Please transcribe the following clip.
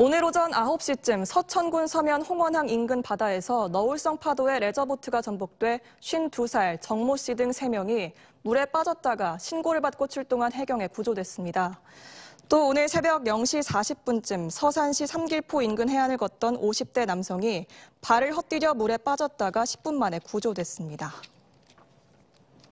오늘 오전 9시쯤 서천군 서면 홍원항 인근 바다에서 너울성 파도에 레저보트가 전복돼 52살 정모 씨 등 3명이 물에 빠졌다가 신고를 받고 출동한 해경에 구조됐습니다. 또 오늘 새벽 0시 40분쯤 서산시 삼길포 인근 해안을 걷던 50대 남성이 발을 헛디뎌 물에 빠졌다가 10분 만에 구조됐습니다.